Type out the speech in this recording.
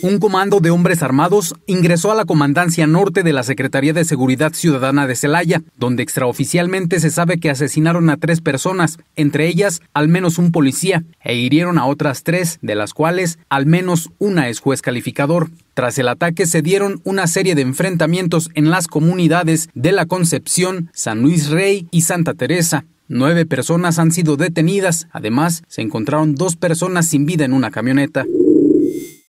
Un comando de hombres armados ingresó a la Comandancia Norte de la Secretaría de Seguridad Ciudadana de Celaya, donde extraoficialmente se sabe que asesinaron a tres personas, entre ellas al menos un policía, e hirieron a otras tres, de las cuales al menos una es juez calificador. Tras el ataque se dieron una serie de enfrentamientos en las comunidades de La Concepción, San Luis Rey y Santa Teresa. Nueve personas han sido detenidas, además se encontraron dos personas sin vida en una camioneta.